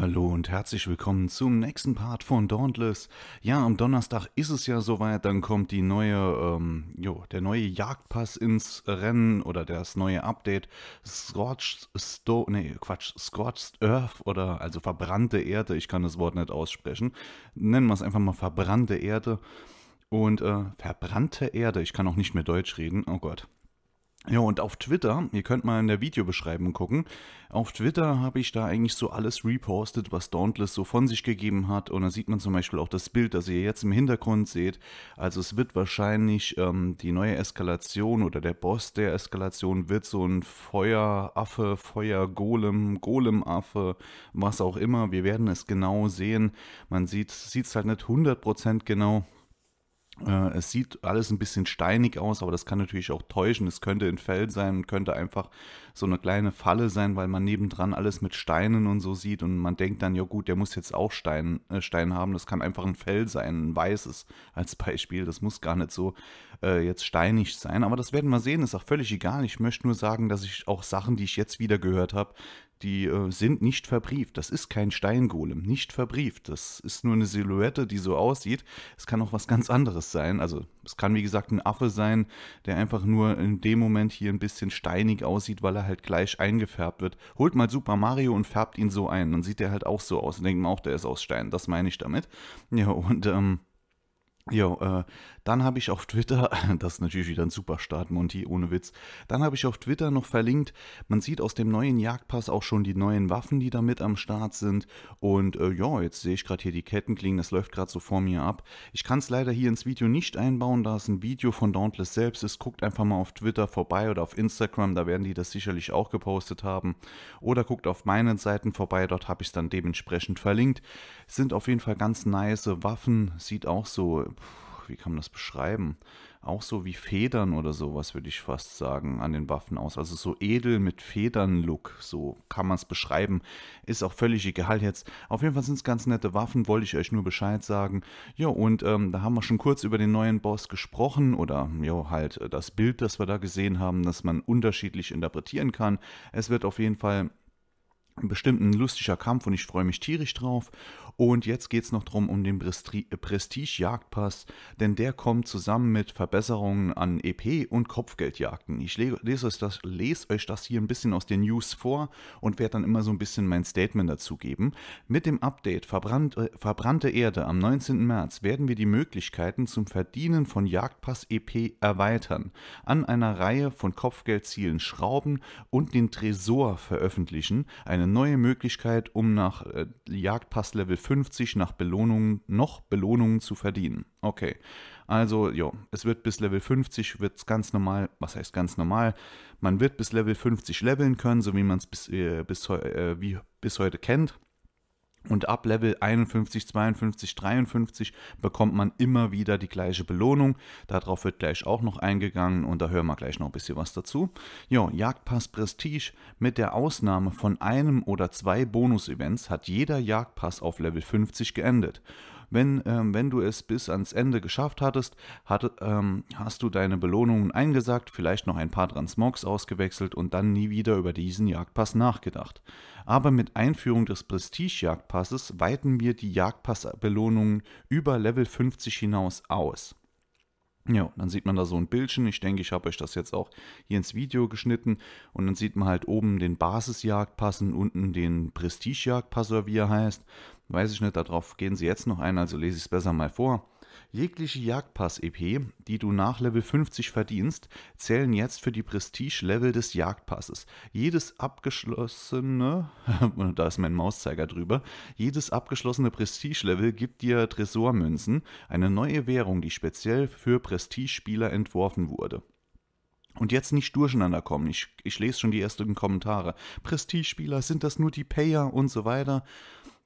Hallo und herzlich willkommen zum nächsten Part von Dauntless. Ja, am Donnerstag ist es ja soweit, dann kommt die neue, ähm, jo, der neue Jagdpass ins Rennen oder das neue Update Scorched Stone, nee, Quatsch, Scorched Earth oder also verbrannte Erde, ich kann das Wort nicht aussprechen. Nennen wir es einfach mal verbrannte Erde und äh, verbrannte Erde, ich kann auch nicht mehr Deutsch reden, oh Gott. Ja, und auf Twitter, ihr könnt mal in der Videobeschreibung gucken, auf Twitter habe ich da eigentlich so alles repostet, was Dauntless so von sich gegeben hat. Und da sieht man zum Beispiel auch das Bild, das ihr jetzt im Hintergrund seht. Also es wird wahrscheinlich ähm, die neue Eskalation oder der Boss der Eskalation wird so ein Feueraffe, Feuergolem, Golemaffe, was auch immer. Wir werden es genau sehen. Man sieht es halt nicht 100% genau. Äh, es sieht alles ein bisschen steinig aus, aber das kann natürlich auch täuschen. Es könnte ein Feld sein könnte einfach so eine kleine Falle sein, weil man nebendran alles mit Steinen und so sieht und man denkt dann, ja gut, der muss jetzt auch Stein, äh Stein haben. Das kann einfach ein Fell sein, ein weißes als Beispiel. Das muss gar nicht so äh, jetzt steinig sein. Aber das werden wir sehen, ist auch völlig egal. Ich möchte nur sagen, dass ich auch Sachen, die ich jetzt wieder gehört habe, die äh, sind nicht verbrieft. Das ist kein Steingolem, nicht verbrieft. Das ist nur eine Silhouette, die so aussieht. Es kann auch was ganz anderes sein. Also es kann wie gesagt ein Affe sein, der einfach nur in dem Moment hier ein bisschen steinig aussieht, weil er halt gleich eingefärbt wird. Holt mal Super Mario und färbt ihn so ein. Dann sieht er halt auch so aus. Denkt man auch, der ist aus Stein. Das meine ich damit. Ja, und ähm, ja, äh, dann habe ich auf Twitter, das ist natürlich wieder ein super Start, Monty, ohne Witz. Dann habe ich auf Twitter noch verlinkt, man sieht aus dem neuen Jagdpass auch schon die neuen Waffen, die da mit am Start sind. Und äh, ja, jetzt sehe ich gerade hier die Ketten klingen, das läuft gerade so vor mir ab. Ich kann es leider hier ins Video nicht einbauen, da es ein Video von Dauntless selbst ist. Guckt einfach mal auf Twitter vorbei oder auf Instagram, da werden die das sicherlich auch gepostet haben. Oder guckt auf meinen Seiten vorbei, dort habe ich es dann dementsprechend verlinkt. Sind auf jeden Fall ganz nice Waffen, sieht auch so wie kann man das beschreiben? Auch so wie Federn oder sowas, würde ich fast sagen, an den Waffen aus. Also so edel mit Federn-Look, so kann man es beschreiben. Ist auch völlig egal jetzt. Auf jeden Fall sind es ganz nette Waffen, wollte ich euch nur Bescheid sagen. Ja, und ähm, da haben wir schon kurz über den neuen Boss gesprochen oder ja, halt äh, das Bild, das wir da gesehen haben, das man unterschiedlich interpretieren kann. Es wird auf jeden Fall bestimmt ein lustiger Kampf und ich freue mich tierisch drauf. Und jetzt geht es noch darum, um den äh, Prestige-Jagdpass, denn der kommt zusammen mit Verbesserungen an EP und Kopfgeldjagden. Ich lese euch, das, lese euch das hier ein bisschen aus den News vor und werde dann immer so ein bisschen mein Statement dazu geben. Mit dem Update Verbrannt, äh, Verbrannte Erde am 19. März werden wir die Möglichkeiten zum Verdienen von Jagdpass EP erweitern, an einer Reihe von Kopfgeldzielen schrauben und den Tresor veröffentlichen. Eine neue Möglichkeit, um nach äh, Jagdpass Level 5 50 nach Belohnungen, noch Belohnungen zu verdienen. Okay, also ja, es wird bis Level 50, wird es ganz normal, was heißt ganz normal, man wird bis Level 50 leveln können, so wie man es bis, äh, bis, äh, bis heute kennt. Und ab Level 51, 52, 53 bekommt man immer wieder die gleiche Belohnung. Darauf wird gleich auch noch eingegangen und da hören wir gleich noch ein bisschen was dazu. Jo, Jagdpass Prestige. Mit der Ausnahme von einem oder zwei Bonus-Events hat jeder Jagdpass auf Level 50 geendet. Wenn, ähm, wenn du es bis ans Ende geschafft hattest, hat, ähm, hast du deine Belohnungen eingesackt, vielleicht noch ein paar Transmogs ausgewechselt und dann nie wieder über diesen Jagdpass nachgedacht. Aber mit Einführung des Prestige-Jagdpasses weiten wir die Jagdpass-Belohnungen über Level 50 hinaus aus. Ja, dann sieht man da so ein Bildchen. Ich denke, ich habe euch das jetzt auch hier ins Video geschnitten. Und dann sieht man halt oben den Basisjagdpass und unten den Prestigejagdpass, wie er heißt. Weiß ich nicht, darauf gehen sie jetzt noch ein, also lese ich es besser mal vor. Jegliche Jagdpass-EP, die du nach Level 50 verdienst, zählen jetzt für die Prestige-Level des Jagdpasses. Jedes abgeschlossene, da ist mein Mauszeiger drüber, jedes abgeschlossene Prestige-Level gibt dir Tresormünzen, eine neue Währung, die speziell für Prestige-Spieler entworfen wurde. Und jetzt nicht durcheinander kommen. Ich, ich lese schon die ersten Kommentare. Prestige-Spieler, sind das nur die Payer und so weiter?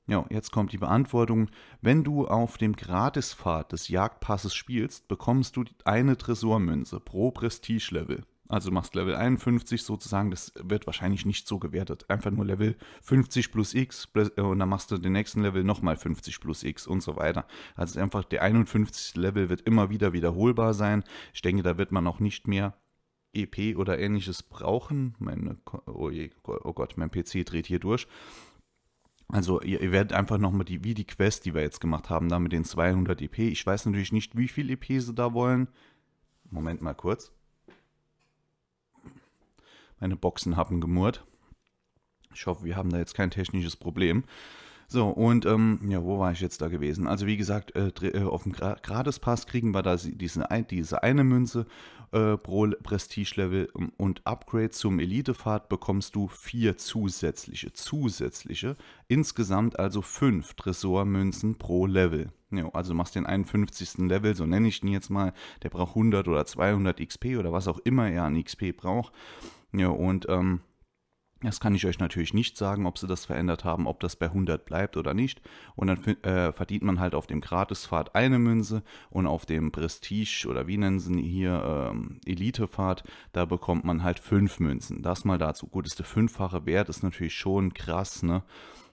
Ja, jetzt kommt die Beantwortung. Wenn du auf dem Gratispfad des Jagdpasses spielst, bekommst du eine Tresormünze pro Prestige-Level. Also machst Level 51 sozusagen, das wird wahrscheinlich nicht so gewertet. Einfach nur Level 50 plus X äh, und dann machst du den nächsten Level nochmal 50 plus X und so weiter. Also einfach der 51. Level wird immer wieder wiederholbar sein. Ich denke, da wird man auch nicht mehr EP oder ähnliches brauchen. Meine, oh, je, oh Gott, mein PC dreht hier durch. Also ihr, ihr, werdet einfach nochmal die, wie die Quest, die wir jetzt gemacht haben, da mit den 200 EP. Ich weiß natürlich nicht, wie viel EP sie da wollen. Moment mal kurz. Meine Boxen haben gemurrt. Ich hoffe, wir haben da jetzt kein technisches Problem. So, und ähm, ja, wo war ich jetzt da gewesen? Also wie gesagt, äh, äh auf dem Gra Gratispass kriegen wir da diese, diese eine Münze äh, pro Prestige-Level ähm, und Upgrade zum Elite-Fahrt bekommst du vier zusätzliche, zusätzliche, insgesamt also fünf Tresormünzen pro Level. Jo, also machst den 51. Level, so nenne ich ihn jetzt mal, der braucht 100 oder 200 XP oder was auch immer er an XP braucht. Ja, und ähm, das kann ich euch natürlich nicht sagen, ob sie das verändert haben, ob das bei 100 bleibt oder nicht. Und dann äh, verdient man halt auf dem Gratisfahrt eine Münze und auf dem Prestige oder wie nennen sie hier ähm, Elitepfad, da bekommt man halt fünf Münzen. Das mal dazu. Gut, ist der fünffache Wert, ist natürlich schon krass, ne?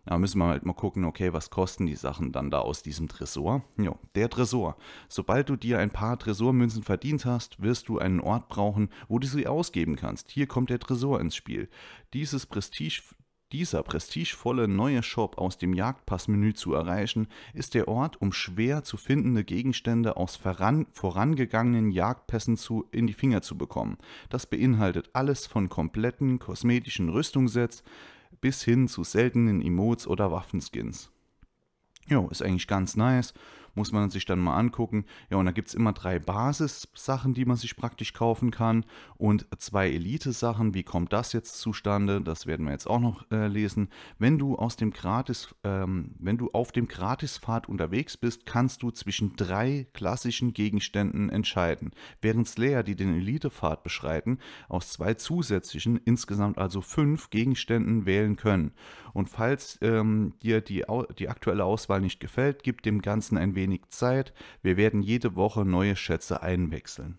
Da müssen wir halt mal gucken, okay, was kosten die Sachen dann da aus diesem Tresor? Jo, der Tresor. Sobald du dir ein paar Tresormünzen verdient hast, wirst du einen Ort brauchen, wo du sie ausgeben kannst. Hier kommt der Tresor ins Spiel. Dieses Prestige dieser prestigevolle neue Shop aus dem Jagdpassmenü zu erreichen, ist der Ort, um schwer zu findende Gegenstände aus vorangegangenen Jagdpässen zu, in die Finger zu bekommen. Das beinhaltet alles von kompletten kosmetischen Rüstungssets bis hin zu seltenen Emotes oder Waffenskins. Jo, ist eigentlich ganz nice muss man sich dann mal angucken. Ja, und da gibt es immer drei Basissachen, die man sich praktisch kaufen kann und zwei Elite-Sachen. Wie kommt das jetzt zustande? Das werden wir jetzt auch noch äh, lesen. Wenn du aus dem Gratis, ähm, wenn du auf dem Gratispfad unterwegs bist, kannst du zwischen drei klassischen Gegenständen entscheiden. Während Slayer, die den Elite-Pfad beschreiten, aus zwei zusätzlichen, insgesamt also fünf Gegenständen wählen können. Und falls ähm, dir die, die aktuelle Auswahl nicht gefällt, gib dem Ganzen ein wenig wenig Zeit. Wir werden jede Woche neue Schätze einwechseln.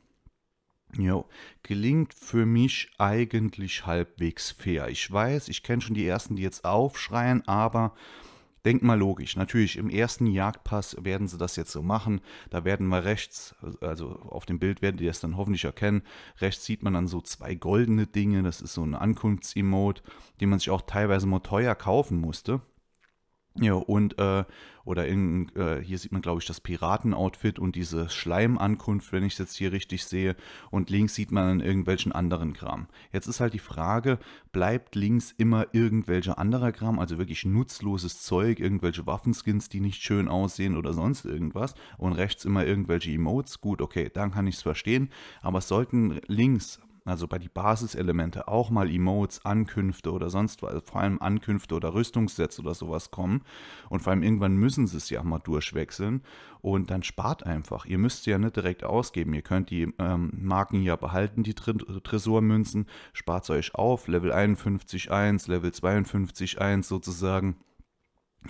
Jo, gelingt für mich eigentlich halbwegs fair. Ich weiß, ich kenne schon die ersten, die jetzt aufschreien, aber denk mal logisch. Natürlich, im ersten Jagdpass werden sie das jetzt so machen. Da werden wir rechts, also auf dem Bild werden die das dann hoffentlich erkennen. Rechts sieht man dann so zwei goldene Dinge. Das ist so ein Ankunfts-Emote, den man sich auch teilweise mal teuer kaufen musste. Ja, und äh, oder in, äh, hier sieht man, glaube ich, das Piratenoutfit und diese Schleimankunft, wenn ich es jetzt hier richtig sehe. Und links sieht man dann irgendwelchen anderen Kram. Jetzt ist halt die Frage, bleibt links immer irgendwelcher anderer Kram, also wirklich nutzloses Zeug, irgendwelche Waffenskins, die nicht schön aussehen oder sonst irgendwas. Und rechts immer irgendwelche Emotes. Gut, okay, dann kann ich es verstehen. Aber sollten links also bei die Basiselemente, auch mal Emotes, Ankünfte oder sonst was, vor allem Ankünfte oder Rüstungssets oder sowas kommen. Und vor allem irgendwann müssen sie es ja mal durchwechseln. Und dann spart einfach. Ihr müsst sie ja nicht direkt ausgeben. Ihr könnt die ähm, Marken ja behalten, die Tr Tresormünzen. Spart es euch auf. Level 51.1, Level 52.1 sozusagen.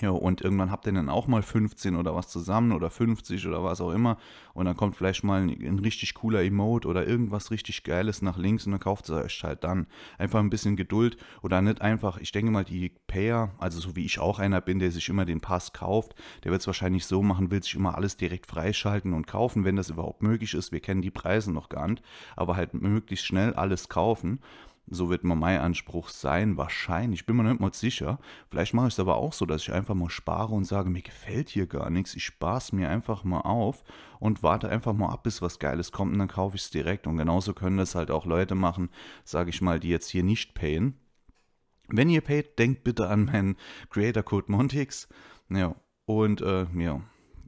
Ja, und irgendwann habt ihr dann auch mal 15 oder was zusammen oder 50 oder was auch immer. Und dann kommt vielleicht mal ein, ein, richtig cooler Emote oder irgendwas richtig Geiles nach links und dann kauft ihr euch halt dann. Einfach ein bisschen Geduld oder nicht einfach, ich denke mal, die Payer, also so wie ich auch einer bin, der sich immer den Pass kauft, der wird es wahrscheinlich so machen, will sich immer alles direkt freischalten und kaufen, wenn das überhaupt möglich ist. Wir kennen die Preise noch gar nicht, aber halt möglichst schnell alles kaufen. So wird mal mein Anspruch sein, wahrscheinlich. Ich bin mir nicht mal sicher. Vielleicht mache ich es aber auch so, dass ich einfach mal spare und sage, mir gefällt hier gar nichts. Ich spare es mir einfach mal auf und warte einfach mal ab, bis was Geiles kommt und dann kaufe ich es direkt. Und genauso können das halt auch Leute machen, sage ich mal, die jetzt hier nicht payen. Wenn ihr payt, denkt bitte an meinen Creator Code Montix. Ja, und äh, ja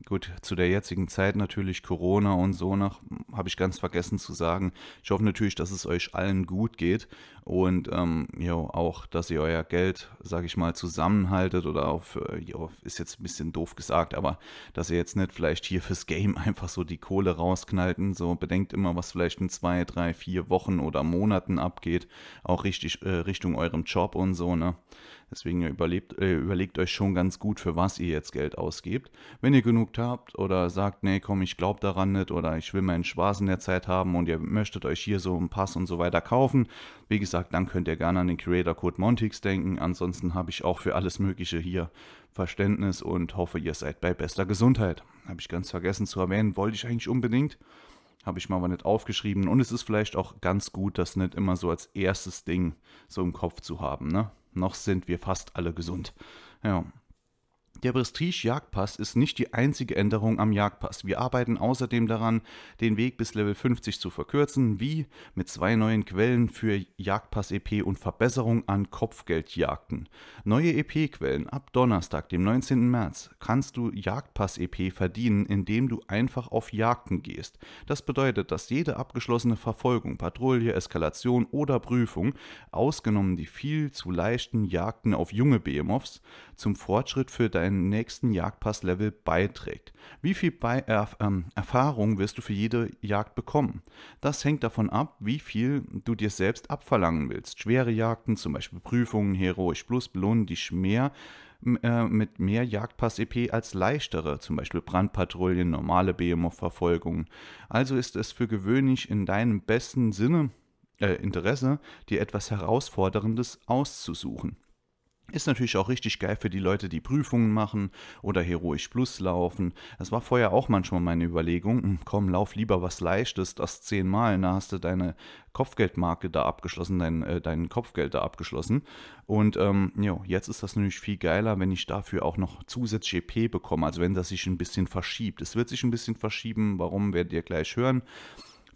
gut, zu der jetzigen Zeit natürlich Corona und so noch, hm, habe ich ganz vergessen zu sagen. Ich hoffe natürlich, dass es euch allen gut geht und ähm, jo, auch, dass ihr euer Geld, sage ich mal, zusammenhaltet oder auf, äh, jo, ist jetzt ein bisschen doof gesagt, aber dass ihr jetzt nicht vielleicht hier fürs Game einfach so die Kohle rausknallten. So bedenkt immer, was vielleicht in zwei, drei, vier Wochen oder Monaten abgeht, auch richtig äh, Richtung eurem Job und so, ne? Deswegen überlebt, äh, überlegt euch schon ganz gut, für was ihr jetzt Geld ausgebt. Wenn ihr genug habt oder sagt, nee, komm, ich glaube daran nicht oder ich will meinen Spaß in der Zeit haben und ihr möchtet euch hier so einen Pass und so weiter kaufen, wie gesagt, dann könnt ihr gerne an den Creator Code Montix denken. Ansonsten habe ich auch für alles Mögliche hier Verständnis und hoffe, ihr seid bei bester Gesundheit. Habe ich ganz vergessen zu erwähnen, wollte ich eigentlich unbedingt habe ich mir aber nicht aufgeschrieben. Und es ist vielleicht auch ganz gut, das nicht immer so als erstes Ding so im Kopf zu haben. Ne? Noch sind wir fast alle gesund. Ja. Der Prestige-Jagdpass ist nicht die einzige Änderung am Jagdpass. Wir arbeiten außerdem daran, den Weg bis Level 50 zu verkürzen, wie mit zwei neuen Quellen für Jagdpass-EP und Verbesserung an Kopfgeldjagden. Neue EP-Quellen. Ab Donnerstag, dem 19. März, kannst du Jagdpass-EP verdienen, indem du einfach auf Jagden gehst. Das bedeutet, dass jede abgeschlossene Verfolgung, Patrouille, Eskalation oder Prüfung, ausgenommen die viel zu leichten Jagden auf junge BMOFs, zum Fortschritt für deinen nächsten Jagdpass-Level beiträgt. Wie viel Be äh, ähm, Erfahrung wirst du für jede Jagd bekommen? Das hängt davon ab, wie viel du dir selbst abverlangen willst. Schwere Jagden, zum Beispiel Prüfungen, Heroisch Plus, belohnen dich mehr äh, mit mehr Jagdpass-EP als leichtere, zum Beispiel Brandpatrouillen, normale BMO-Verfolgungen. Also ist es für gewöhnlich in deinem besten Sinne äh, Interesse, dir etwas Herausforderndes auszusuchen. Ist natürlich auch richtig geil für die Leute, die Prüfungen machen oder Heroisch Plus laufen. Das war vorher auch manchmal meine Überlegung. Hm, komm, lauf lieber was Leichtes, das zehnmal. Da hast du deine Kopfgeldmarke da abgeschlossen, dein, äh, dein Kopfgeld da abgeschlossen. Und ähm, jo, jetzt ist das natürlich viel geiler, wenn ich dafür auch noch zusätzliche EP bekomme. Also wenn das sich ein bisschen verschiebt. Es wird sich ein bisschen verschieben. Warum, werdet ihr gleich hören.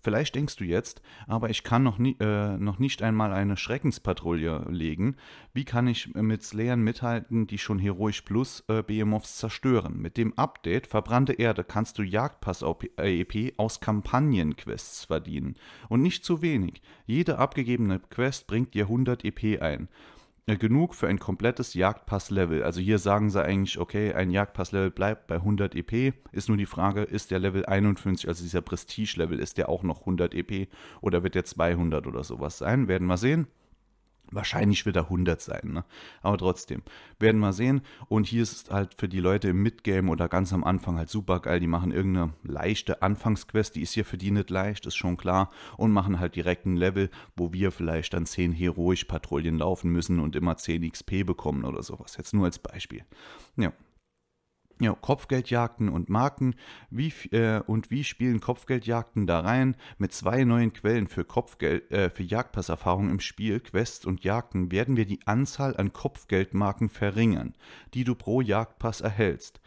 Vielleicht denkst du jetzt, aber ich kann noch, nie, äh, noch nicht einmal eine Schreckenspatrouille legen. Wie kann ich mit Slayern mithalten, die schon Heroisch Plus äh, Behemoths zerstören? Mit dem Update Verbrannte Erde kannst du Jagdpass-EP aus Kampagnenquests verdienen. Und nicht zu wenig. Jede abgegebene Quest bringt dir 100 EP ein. Äh, genug für ein komplettes Jagdpass-Level. Also hier sagen sie eigentlich, okay, ein Jagdpass-Level bleibt bei 100 EP. Ist nur die Frage, ist der Level 51, also dieser Prestige-Level, ist der auch noch 100 EP oder wird der 200 oder sowas sein? Werden wir sehen. Wahrscheinlich wird er 100 sein, ne? aber trotzdem. Werden wir sehen. Und hier ist es halt für die Leute im Midgame oder ganz am Anfang halt super geil. Die machen irgendeine leichte Anfangsquest, die ist ja für die nicht leicht, ist schon klar. Und machen halt direkt ein Level, wo wir vielleicht dann 10 Heroisch-Patrouillen laufen müssen und immer 10 XP bekommen oder sowas. Jetzt nur als Beispiel. Ja, ja, Kopfgeldjagden und Marken. Wie, äh, und wie spielen Kopfgeldjagden da rein? Mit zwei neuen Quellen für, Kopfgeld, äh, für Jagdpasserfahrung im Spiel, Quests und Jagden, werden wir die Anzahl an Kopfgeldmarken verringern, die du pro Jagdpass erhältst.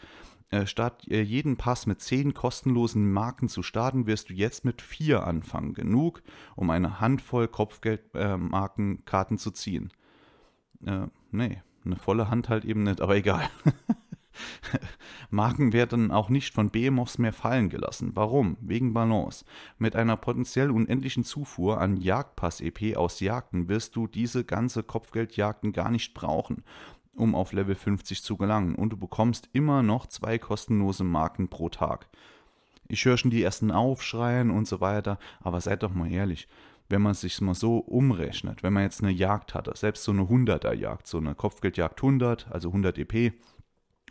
Äh, statt äh, jeden Pass mit zehn kostenlosen Marken zu starten, wirst du jetzt mit vier anfangen. Genug, um eine Handvoll Kopfgeldmarkenkarten äh, zu ziehen. Äh, nee, eine volle Hand halt eben nicht, aber egal. Marken werden auch nicht von Behemoths mehr fallen gelassen. Warum? Wegen Balance. Mit einer potenziell unendlichen Zufuhr an Jagdpass-EP aus Jagden wirst du diese ganze Kopfgeldjagden gar nicht brauchen, um auf Level 50 zu gelangen. Und du bekommst immer noch zwei kostenlose Marken pro Tag. Ich höre schon die ersten Aufschreien und so weiter, aber seid doch mal ehrlich wenn man es sich mal so umrechnet, wenn man jetzt eine Jagd hatte, selbst so eine 100er Jagd, so eine Kopfgeldjagd 100, also 100 EP,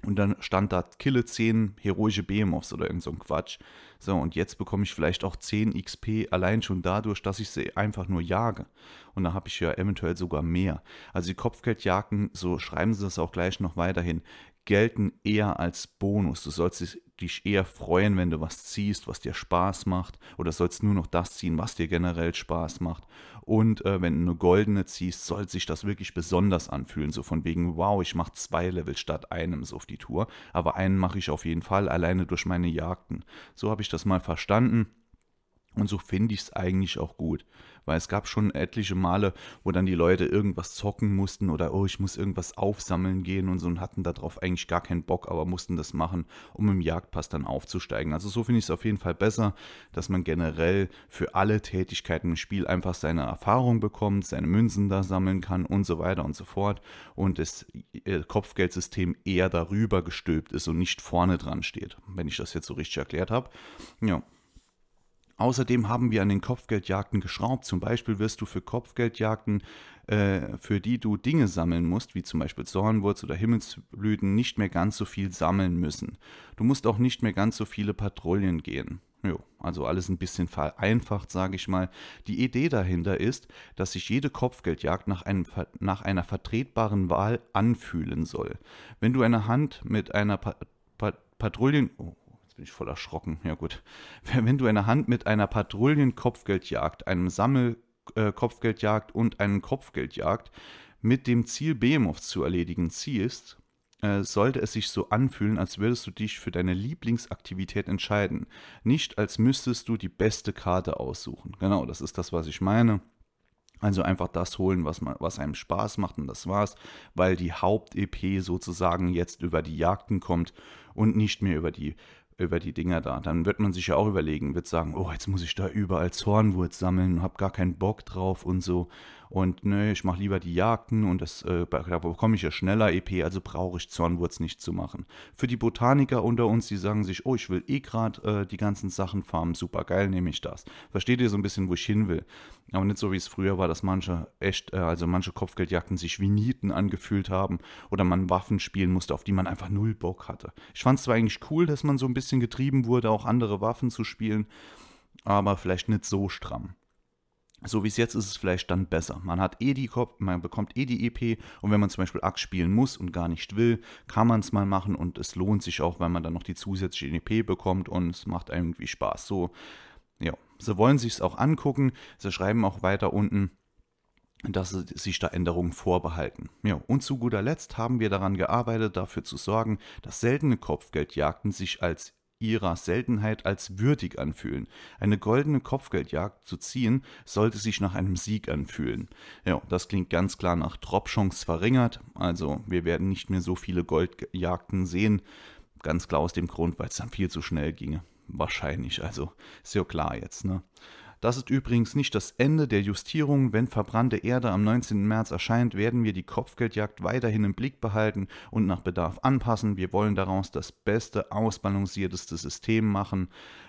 und dann stand da, kille 10 heroische Behemoths oder irgend so ein Quatsch. So, und jetzt bekomme ich vielleicht auch 10 XP allein schon dadurch, dass ich sie einfach nur jage. Und da habe ich ja eventuell sogar mehr. Also die Kopfgeldjagden, so schreiben sie das auch gleich noch weiterhin, gelten eher als Bonus. Du sollst dich eher freuen, wenn du was ziehst, was dir Spaß macht, oder sollst nur noch das ziehen, was dir generell Spaß macht. Und äh, wenn du eine goldene ziehst, soll sich das wirklich besonders anfühlen, so von wegen, wow, ich mache zwei Level statt einem so auf die Tour, aber einen mache ich auf jeden Fall alleine durch meine Jagden. So habe ich das mal verstanden und so finde ich es eigentlich auch gut. Weil es gab schon etliche Male, wo dann die Leute irgendwas zocken mussten oder oh, ich muss irgendwas aufsammeln gehen und so und hatten darauf eigentlich gar keinen Bock, aber mussten das machen, um im Jagdpass dann aufzusteigen. Also so finde ich es auf jeden Fall besser, dass man generell für alle Tätigkeiten im Spiel einfach seine Erfahrung bekommt, seine Münzen da sammeln kann und so weiter und so fort und das äh, Kopfgeldsystem eher darüber gestülpt ist und nicht vorne dran steht, wenn ich das jetzt so richtig erklärt habe. Ja, Außerdem haben wir an den Kopfgeldjagden geschraubt. Zum Beispiel wirst du für Kopfgeldjagden, äh, für die du Dinge sammeln musst, wie zum Beispiel Zornwurz oder Himmelsblüten, nicht mehr ganz so viel sammeln müssen. Du musst auch nicht mehr ganz so viele Patrouillen gehen. Jo, also alles ein bisschen vereinfacht, sage ich mal. Die Idee dahinter ist, dass sich jede Kopfgeldjagd nach, einem, nach einer vertretbaren Wahl anfühlen soll. Wenn du eine Hand mit einer pa pa Patrouillen... Oh Jetzt bin ich voll erschrocken. Ja gut. Wenn du eine Hand mit einer Patrouillen-Kopfgeldjagd, einem Sammel-Kopfgeldjagd und einem Kopfgeldjagd mit dem Ziel, Behemoths zu erledigen, ziehst, äh, sollte es sich so anfühlen, als würdest du dich für deine Lieblingsaktivität entscheiden. Nicht, als müsstest du die beste Karte aussuchen. Genau, das ist das, was ich meine. Also einfach das holen, was, man, was einem Spaß macht und das war's, weil die Haupt-EP sozusagen jetzt über die Jagden kommt und nicht mehr über die über die Dinger da. Dann wird man sich ja auch überlegen, wird sagen, oh, jetzt muss ich da überall Zornwurz sammeln, hab gar keinen Bock drauf und so und nee, ich mache lieber die Jagden und das, äh, da bekomme ich ja schneller EP, also brauche ich Zornwurz nicht zu machen. Für die Botaniker unter uns, die sagen sich, oh, ich will eh gerade äh, die ganzen Sachen farmen, super geil, nehme ich das. Versteht ihr so ein bisschen, wo ich hin will? Aber nicht so, wie es früher war, dass manche echt, äh, also manche Kopfgeldjagden sich wie Nieten angefühlt haben oder man Waffen spielen musste, auf die man einfach null Bock hatte. Ich fand es zwar eigentlich cool, dass man so ein bisschen getrieben wurde, auch andere Waffen zu spielen, aber vielleicht nicht so stramm. So wie es jetzt ist, ist es vielleicht dann besser. Man hat eh die Kopf, man bekommt eh die EP und wenn man zum Beispiel Axt spielen muss und gar nicht will, kann man es mal machen und es lohnt sich auch, weil man dann noch die zusätzliche EP bekommt und es macht irgendwie Spaß. So, ja, sie wollen sich es auch angucken. Sie schreiben auch weiter unten, dass sie sich da Änderungen vorbehalten. Ja, und zu guter Letzt haben wir daran gearbeitet, dafür zu sorgen, dass seltene Kopfgeldjagden sich als ihrer Seltenheit als würdig anfühlen. Eine goldene Kopfgeldjagd zu ziehen, sollte sich nach einem Sieg anfühlen. Ja, das klingt ganz klar nach Dropchance verringert, also wir werden nicht mehr so viele Goldjagden sehen. Ganz klar aus dem Grund, weil es dann viel zu schnell ginge. Wahrscheinlich, also ist ja klar jetzt, ne? Das ist übrigens nicht das Ende der Justierung. Wenn verbrannte Erde am 19. März erscheint, werden wir die Kopfgeldjagd weiterhin im Blick behalten und nach Bedarf anpassen. Wir wollen daraus das beste, ausbalancierteste System machen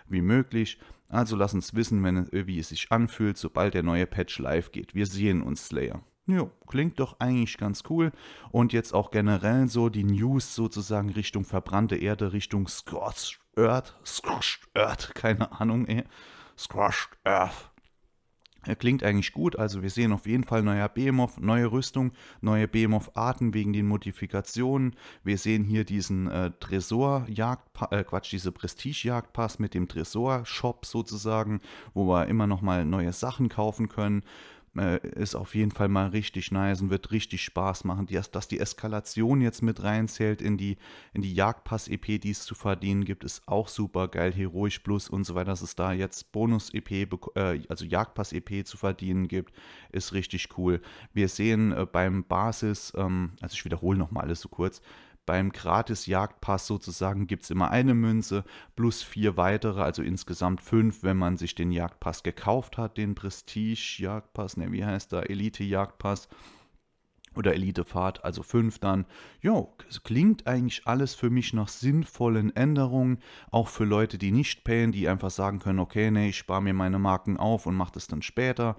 wie möglich. Also lass uns wissen, wenn, wie es sich anfühlt, sobald der neue Patch live geht. Wir sehen uns, Slayer. Ja, klingt doch eigentlich ganz cool. Und jetzt auch generell so die News sozusagen Richtung verbrannte Erde, Richtung Scorched Earth, Scorched Earth, keine Ahnung, ey. Scrushed Earth. Klingt eigentlich gut, also wir sehen auf jeden Fall neuer BMOF, neue Rüstung, neue bmof arten wegen den Modifikationen. Wir sehen hier diesen äh, Tresorjagd, äh, Quatsch, diese Prestigejagdpass mit dem Tresor-Shop sozusagen, wo wir immer nochmal neue Sachen kaufen können ist äh, auf jeden Fall mal richtig nice und wird richtig Spaß machen. Die, dass die Eskalation jetzt mit reinzählt in die, in die Jagdpass-EP, die es zu verdienen gibt, ist auch super geil. Heroisch Plus und so weiter, dass es da jetzt Bonus-EP, äh, also Jagdpass-EP zu verdienen gibt, ist richtig cool. Wir sehen äh, beim Basis, ähm, also ich wiederhole nochmal alles so kurz, beim Gratis-Jagdpass sozusagen gibt es immer eine Münze plus vier weitere, also insgesamt fünf, wenn man sich den Jagdpass gekauft hat, den Prestige-Jagdpass, ne, wie heißt der? Elite-Jagdpass oder Elitefahrt, also 5 dann. Jo, es klingt eigentlich alles für mich nach sinnvollen Änderungen, auch für Leute, die nicht payen, die einfach sagen können, okay, nee, ich spare mir meine Marken auf und mache das dann später.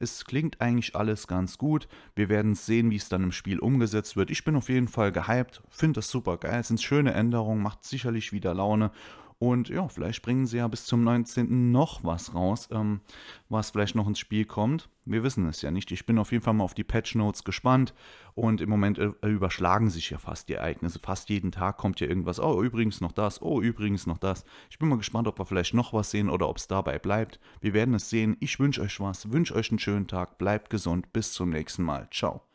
Es klingt eigentlich alles ganz gut. Wir werden sehen, wie es dann im Spiel umgesetzt wird. Ich bin auf jeden Fall gehypt, finde das super geil. Es sind schöne Änderungen, macht sicherlich wieder Laune und ja, vielleicht bringen sie ja bis zum 19. noch was raus, ähm, was vielleicht noch ins Spiel kommt. Wir wissen es ja nicht. Ich bin auf jeden Fall mal auf die Patch Notes gespannt. Und im Moment äh, überschlagen sich ja fast die Ereignisse. Fast jeden Tag kommt ja irgendwas. Oh, übrigens noch das. Oh, übrigens noch das. Ich bin mal gespannt, ob wir vielleicht noch was sehen oder ob es dabei bleibt. Wir werden es sehen. Ich wünsche euch was. Wünsche euch einen schönen Tag. Bleibt gesund. Bis zum nächsten Mal. Ciao.